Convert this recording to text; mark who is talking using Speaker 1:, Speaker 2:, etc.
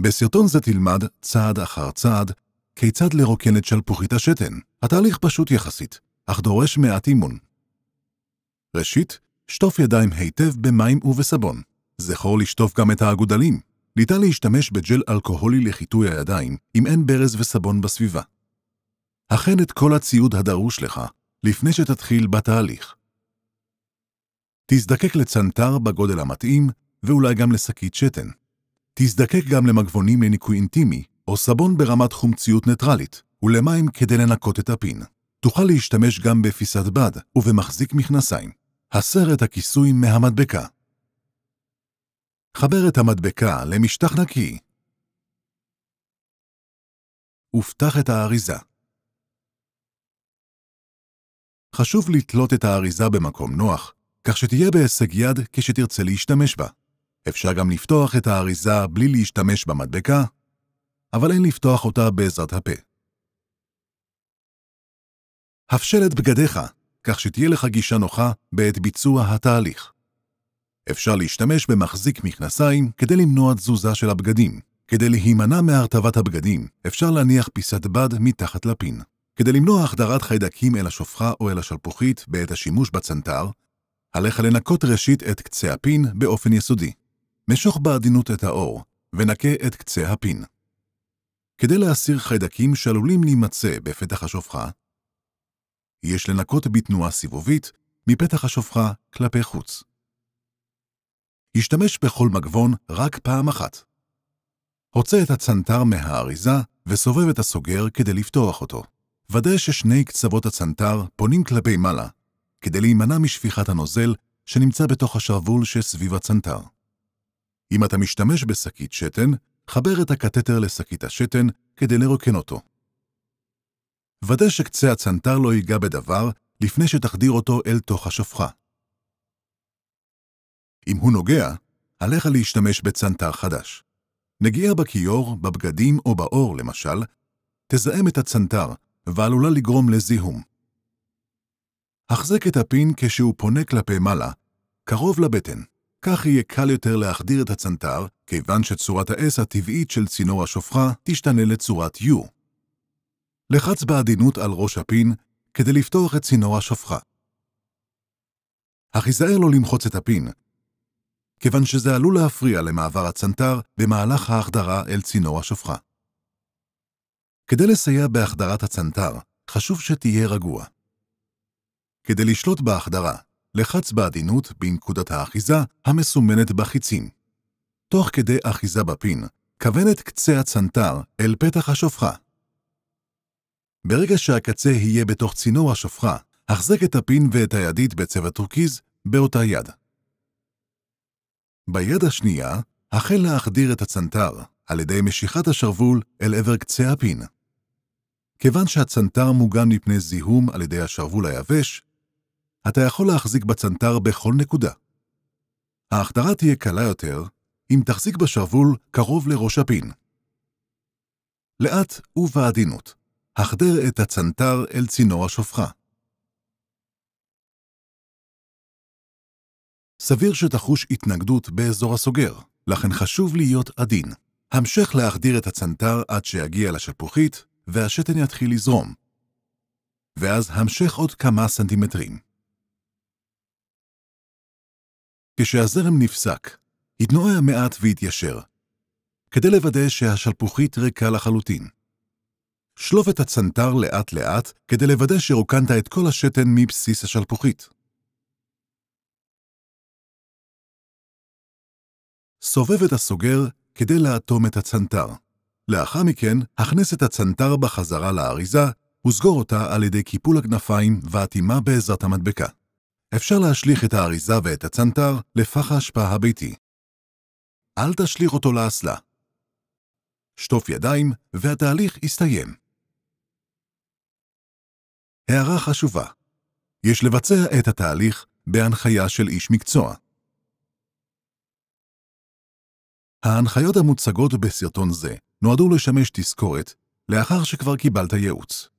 Speaker 1: בסרטון זה תלמד, צעד אחר צעד, כיצד לרוקן את שלפוחית השתן. התהליך פשוט יחסית, אך דורש מעט אימון. ראשית, שטוף ידיים היטב במים ובסבון. זכור לשטוף גם את האגודלים. ניתן להשתמש בג'ל אלכוהולי לחיטוי הידיים, אם אין ברז וסבון בסביבה. הכן את כל הציוד הדרוש לך, לפני שתתחיל בתהליך. תזדקק לצנתר בגודל המתאים, ואולי גם לשקית שתן. תזדקק גם למגבונים לניקוי אינטימי, או סבון ברמת חומציות ניטרלית, ולמים כדי לנקות את הפין. תוכל להשתמש גם בפיסת בד ובמחזיק מכנסיים. הסר את הכיסוי מהמדבקה. חבר את המדבקה למשטח נקי. ופתח את האריזה. חשוב לתלות את האריזה במקום נוח, כך שתהיה בהישג יד כשתרצה להשתמש בה. אפשר גם לפתוח את האריזה בלי להשתמש במדבקה, אבל אין לפתוח אותה בעזרת הפה. הפשל את בגדיך, כך שתהיה לך גישה נוחה בעת ביצוע התהליך. אפשר להשתמש במחזיק מכנסיים כדי למנוע תזוזה של הבגדים. כדי להימנע מהרטבת הבגדים, אפשר להניח פיסת בד מתחת לפין. כדי למנוע החדרת חיידקים אל השופחה או אל השלפוחית בעת השימוש בצנתר, עליך לנקות ראשית את קצה הפין באופן יסודי. משוך בעדינות את האור, ונקה את קצה הפין. כדי להסיר חיידקים שעלולים להימצא בפתח השופחה, יש לנקות בתנועה סיבובית מפתח השופחה כלפי חוץ. השתמש בכל מגבון רק פעם אחת. הוצא את הצנתר מהאריזה וסובב את הסוגר כדי לפתוח אותו. ודא ששני קצוות הצנתר פונים כלפי מעלה, כדי להימנע משפיכת הנוזל שנמצא בתוך השרוול שסביב הצנתר. אם אתה משתמש בשקית שתן, חבר את הקתטר לשקית השתן כדי לרוקן אותו. ודא שקצה הצנתר לא ייגע בדבר לפני שתחדיר אותו אל תוך השופחה. אם הוא נוגע, עליך להשתמש בצנתר חדש. נגיעה בכיור, בבגדים או בעור, למשל, תזהם את הצנתר ועלולה לגרום לזיהום. החזק את הפין כשהוא פונה כלפי מעלה, קרוב לבטן. כך יהיה קל יותר להחדיר את הצנתר, כיוון שצורת ה-S הטבעית של צינור השופחה תשתנה לצורת U. לחץ בעדינות על ראש הפין כדי לפתוח את צינור השופחה. אך היזהר לא למחוץ את הפין, כיוון שזה עלול להפריע למעבר הצנתר במהלך ההחדרה אל צינור השופחה. כדי לסייע בהחדרת הצנתר, חשוב שתהיה רגוע. כדי לשלוט בהחדרה, לחץ בעדינות בנקודת האחיזה המסומנת בחיצים. תוך כדי אחיזה בפין, כוון את קצה הצנתר אל פתח השופחה. ברגע שהקצה יהיה בתוך צינור השופחה, החזק את הפין ואת הידית בצבע טורקיז באותה יד. ביד השנייה, החל להחדיר את הצנתר על ידי משיכת השרוול אל עבר קצה הפין. כיוון שהצנתר מוגן מפני זיהום על ידי השרוול היבש, אתה יכול להחזיק בצנתר בכל נקודה. ההכתרה תהיה קלה יותר אם תחזיק בשרוול קרוב לראש הפין. לאט ובעדינות, החדר את הצנתר אל צינור השופחה. סביר שתחוש התנגדות באזור הסוגר, לכן חשוב להיות עדין. המשך להחדיר את הצנתר עד שיגיע לשלפוחית והשתן יתחיל לזרום. ואז המשך עוד כמה סנטימטרים. כשהזרם נפסק, התנועע מעט והתיישר, כדי לוודא שהשלפוחית ריקה לחלוטין. שלוף את הצנתר לאט-לאט, כדי לוודא שרוקנת את כל השתן מבסיס השלפוחית. סובב את הסוגר כדי לאטום את הצנתר. לאחר מכן, הכנס את הצנתר בחזרה לאריזה, וסגור אותה על ידי קיפול הכנפיים ואטימה בעזרת המדבקה. אפשר להשליך את האריזה ואת הצנתר לפח ההשפעה הביתי. אל תשליך אותו לאסלה. שטוף ידיים והתהליך יסתיים. הערה חשובה יש לבצע את התהליך בהנחיה של איש מקצוע. ההנחיות המוצגות בסרטון זה נועדו לשמש תזכורת לאחר שכבר קיבלת ייעוץ.